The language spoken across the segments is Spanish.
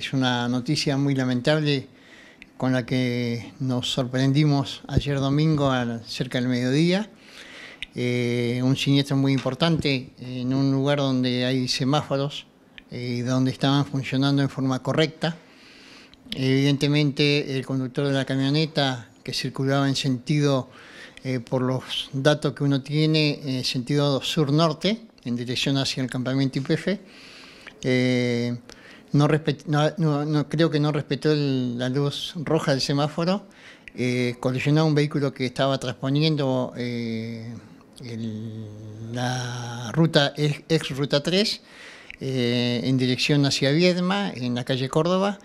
Es una noticia muy lamentable con la que nos sorprendimos ayer domingo cerca del mediodía. Eh, un siniestro muy importante en un lugar donde hay semáforos y eh, donde estaban funcionando en forma correcta. Evidentemente el conductor de la camioneta que circulaba en sentido, eh, por los datos que uno tiene, en sentido sur-norte, en dirección hacia el campamento IPF, no, creo que no respetó la luz roja del semáforo, eh, colisionó un vehículo que estaba transponiendo eh, la ruta ex, ruta 3 eh, en dirección hacia Viedma, en la calle Córdoba.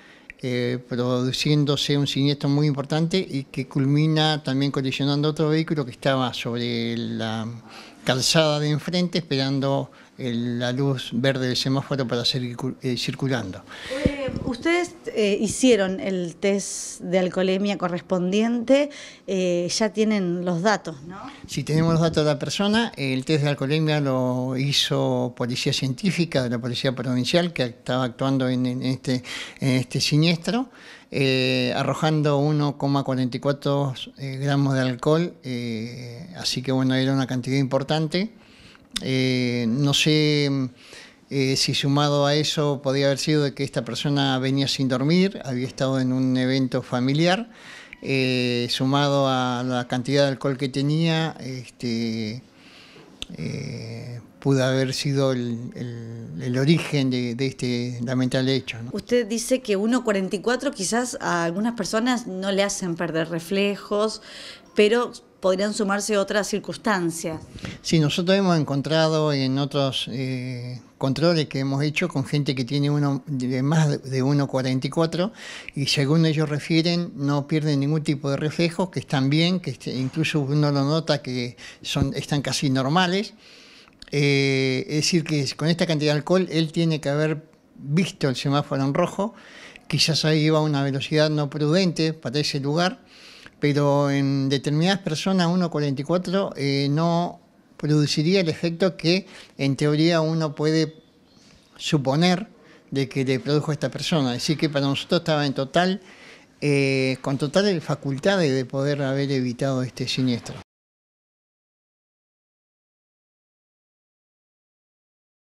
Eh, produciéndose un siniestro muy importante y que culmina también colisionando otro vehículo que estaba sobre la calzada de enfrente esperando la luz verde del semáforo para seguir eh, circulando. Eh, ustedes eh, hicieron el test de alcoholemia correspondiente, ya tienen los datos, ¿no? Sí, tenemos los datos de la persona. El test de alcoholemia lo hizo Policía Científica de la Policía Provincial, que estaba actuando en, este, este, siniestro. arrojando 1,44 gramos de alcohol, así que bueno, era una cantidad importante. Eh, no sé eh, si sumado a eso podía haber sido de que esta persona venía sin dormir, había estado en un evento familiar, eh, sumado a la cantidad de alcohol que tenía, este, pudo haber sido el, origen de, este lamentable hecho. Usted dice que 1.44 quizás a algunas personas no le hacen perder reflejos, pero podrían sumarse otras circunstancias. Sí, nosotros hemos encontrado en otros eh, controles que hemos hecho con gente que tiene uno de más de 1,44 y según ellos refieren no pierden ningún tipo de reflejos, que están bien, que este, incluso uno lo nota que son, están casi normales. Eh, es decir, que con esta cantidad de alcohol él tiene que haber visto el semáforo en rojo, quizás ahí iba a una velocidad no prudente para ese lugar pero en determinadas personas 1,44 eh, no produciría el efecto que en teoría uno puede suponer de que le produjo esta persona. Así que para nosotros estaba en total, eh, con total facultad de poder haber evitado este siniestro.